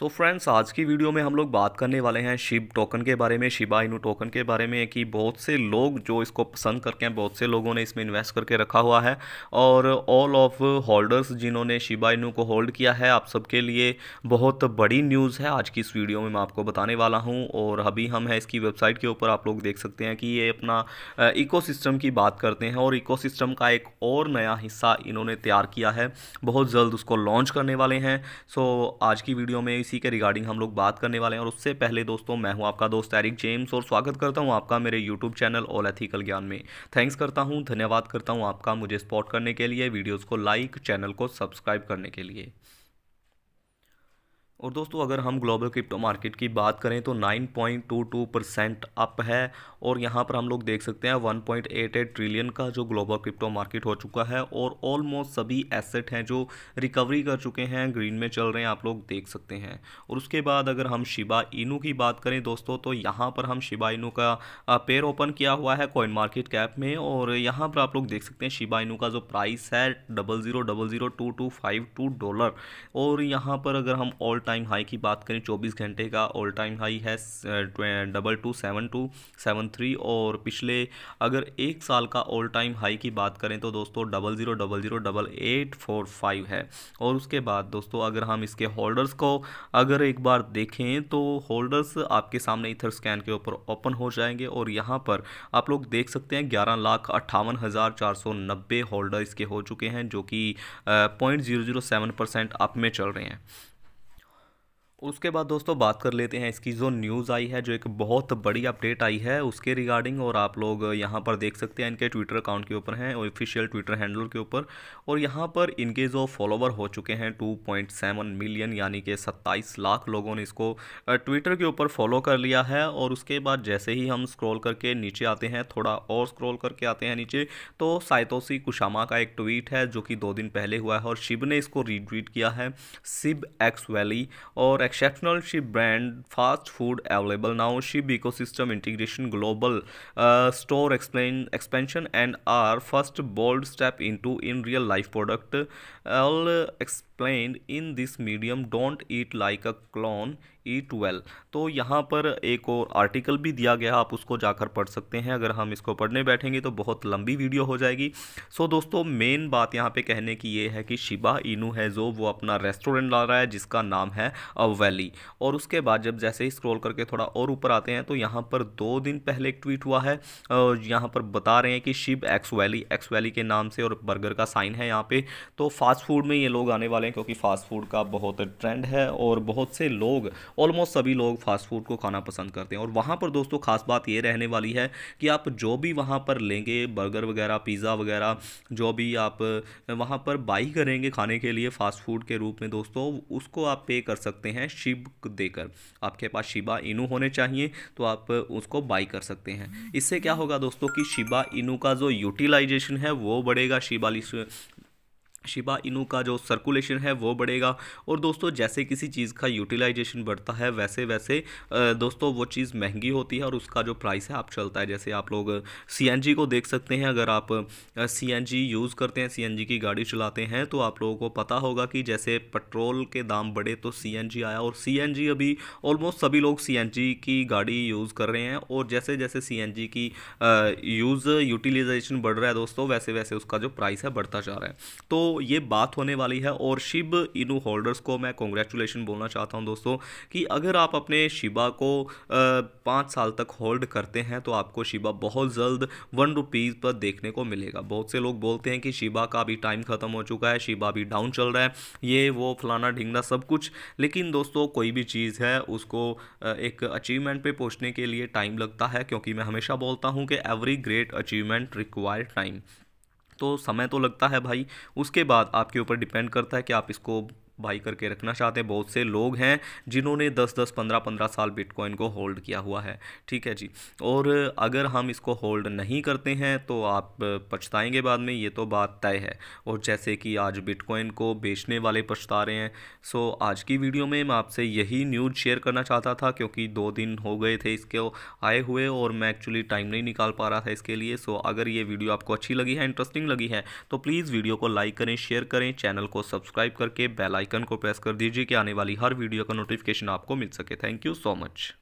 सो so friends आज की video में हम लोग बात करने वाले हैं शिब टोकन के बारे में शिबा इनू टोकन के बारे में कि बहुत से लोग जो इसको पसंद करके हैं बहुत से लोगों ने इसमें इन्वेस्ट करके रखा हुआ है और ऑल ऑफ होल्डर्स जिन्होंने शिबा इनू को होल्ड किया है आप सबके लिए बहुत बड़ी न्यूज़ है आज की इस वीडियो में मैं आपको बताने वाला हूँ और अभी हम हैं इसकी वेबसाइट के ऊपर आप लोग देख सकते हैं कि ये अपना इको की बात करते हैं और इको का एक और नया हिस्सा इन्होंने तैयार किया है बहुत जल्द उसको लॉन्च करने वाले हैं सो आज की वीडियो में इस इसी के रिगार्डिंग हम लोग बात करने वाले हैं और उससे पहले दोस्तों मैं हूं आपका दोस्त एरिक जेम्स और स्वागत करता हूं आपका मेरे यूट्यूब चैनल ऑल एथिकल ज्ञान में थैंक्स करता हूं धन्यवाद करता हूं आपका मुझे सपोर्ट करने के लिए वीडियोज़ को लाइक चैनल को सब्सक्राइब करने के लिए और दोस्तों अगर हम ग्लोबल क्रिप्टो मार्केट की बात करें तो 9.22 परसेंट अप है और यहाँ पर हम लोग देख सकते हैं 1.88 ट्रिलियन का जो ग्लोबल क्रिप्टो मार्केट हो चुका है और ऑलमोस्ट सभी एसेट हैं जो रिकवरी कर चुके हैं ग्रीन में चल रहे हैं आप लोग देख सकते हैं और उसके बाद अगर हम शिबा इनू की बात करें दोस्तों तो यहाँ पर हम शिबा इनू का पेयर ओपन किया हुआ है कॉइन मार्केट कैप में और यहाँ पर आप लोग देख सकते हैं शिबा इनू का जो प्राइस है double zero double zero two two five two dollar और यहाँ पर अगर हम ऑल टाइम हाई की बात करें 24 घंटे का ऑल टाइम हाई है double two seven two seven three और पिछले अगर एक साल का ऑल टाइम हाई की बात करें तो दोस्तों double zero double zero double eight four five है और उसके बाद दोस्तों अगर हम इसके होल्डर्स को अगर एक बार देखें तो होल्डर्स आपके सामने इथर स्कैन के ऊपर ओपन हो जाएंगे और यहाँ पर आप लोग देख सकते हैं ग्यारह लाख अट्ठावन हज़ार चार सौ नब्बे होल्डर इसके हो चुके हैं जो कि point zero zero seven percent up में चल रहे हैं उसके बाद दोस्तों बात कर लेते हैं इसकी जो न्यूज़ आई है जो एक बहुत बड़ी अपडेट आई है उसके रिगार्डिंग और आप लोग यहाँ पर देख सकते हैं इनके ट्विटर अकाउंट के ऊपर हैं ऑफिशियल ट्विटर हैंडल के ऊपर और यहाँ पर इनके जो फॉलोवर हो चुके हैं 2.7 मिलियन यानी कि 27 लाख लोगों ने इसको ट्विटर के ऊपर फॉलो कर लिया है और उसके बाद जैसे ही हम स्क्रोल करके नीचे आते हैं थोड़ा और स्क्रॉल करके आते हैं नीचे तो साइतोसी कुशामा का एक ट्वीट है जो कि दो दिन पहले हुआ है और शिव ने इसको रीट्वीट किया है शिव एक्स वैली और exceptional she brand fast food available now She ecosystem integration global uh, store explain, expansion and our first bold step into in real life product all uh, explain in this medium don't eat like a clone eat well तो यहाँ पर एक और article भी दिया गया आप उसको जाकर पढ़ सकते हैं अगर हम इसको पढ़ने बैठेंगे तो बहुत लंबी वीडियो हो जाएगी सो so, दोस्तों मेन बात यहाँ पे कहने की ये है कि शिबा इनू है जो वो अपना रेस्टोरेंट ला रहा है जिसका नाम है अवैली और उसके बाद जब जैसे ही स्क्रोल करके थोड़ा और ऊपर आते हैं तो यहाँ पर दो दिन पहले एक ट्वीट हुआ है यहाँ पर बता रहे हैं कि शिब एक्स वैली एक्स वैली के नाम से और बर्गर का साइन है यहाँ पे तो फास्ट फूड में ये लोग आने वाले हैं क्योंकि फ़ास्ट फूड का बहुत ट्रेंड है और बहुत से लोग ऑलमोस्ट सभी लोग फ़ास्ट फूड को खाना पसंद करते हैं और वहाँ पर दोस्तों खास बात ये रहने वाली है कि आप जो भी वहाँ पर लेंगे बर्गर वगैरह पिज़्ज़ा वगैरह जो भी आप वहाँ पर बाई करेंगे खाने के लिए फ़ास्ट फूड के रूप में दोस्तों उसको आप पे कर सकते हैं शिब देकर आपके पास शिबा इनू होने चाहिए तो आप उसको बाई कर सकते हैं इससे क्या होगा दोस्तों कि शिबा इनू का जो यूटिलाइजेशन है वो बढ़ेगा शिबा शिबा इनू का जो सर्कुलेशन है वो बढ़ेगा और दोस्तों जैसे किसी चीज़ का यूटिलाइजेशन बढ़ता है वैसे वैसे दोस्तों वो चीज़ महंगी होती है और उसका जो प्राइस है आप चलता है जैसे आप लोग सीएनजी को देख सकते हैं अगर आप सीएनजी यूज़ करते हैं सीएनजी की गाड़ी चलाते हैं तो आप लोगों को पता होगा कि जैसे पेट्रोल के दाम बढ़े तो सी आया और सी अभी ऑलमोस्ट सभी लोग सी की गाड़ी यूज़ कर रहे हैं और जैसे जैसे सी की यूज़ यूटिलाइजेशन बढ़ रहा है दोस्तों वैसे वैसे उसका जो प्राइस है बढ़ता जा रहा है तो ये बात होने वाली है और शिब इनू होल्डर्स को मैं कॉन्ग्रेचुलेशन बोलना चाहता हूँ दोस्तों कि अगर आप अपने शिबा को पाँच साल तक होल्ड करते हैं तो आपको शिबा बहुत जल्द वन रुपीज़ पर देखने को मिलेगा बहुत से लोग बोलते हैं कि शिबा का अभी टाइम ख़त्म हो चुका है शिबा अभी डाउन चल रहा है ये वो फलाना ढींगना सब कुछ लेकिन दोस्तों कोई भी चीज़ है उसको एक अचीवमेंट पर पहुँचने के लिए टाइम लगता है क्योंकि मैं हमेशा बोलता हूँ कि every great achievement require time तो समय तो लगता है भाई उसके बाद आपके ऊपर डिपेंड करता है कि आप इसको बाई करके रखना चाहते हैं बहुत से लोग हैं जिन्होंने 10 10 15 15 साल बिटकॉइन को होल्ड किया हुआ है ठीक है जी और अगर हम इसको होल्ड नहीं करते हैं तो आप पछताएंगे बाद में ये तो बात तय है और जैसे कि आज बिटकॉइन को बेचने वाले पछता रहे हैं सो आज की वीडियो में मैं आपसे यही न्यूज़ शेयर करना चाहता था क्योंकि दो दिन हो गए थे इसके आए हुए और मैं एक्चुअली टाइम नहीं निकाल पा रहा था इसके लिए सो अगर ये वीडियो आपको अच्छी लगी है इंटरेस्टिंग लगी है तो प्लीज़ वीडियो को लाइक करें शेयर करें चैनल को सब्सक्राइब करके बेलाइक आइकन को प्रेस कर दीजिए कि आने वाली हर वीडियो का नोटिफिकेशन आपको मिल सके थैंक यू सो मच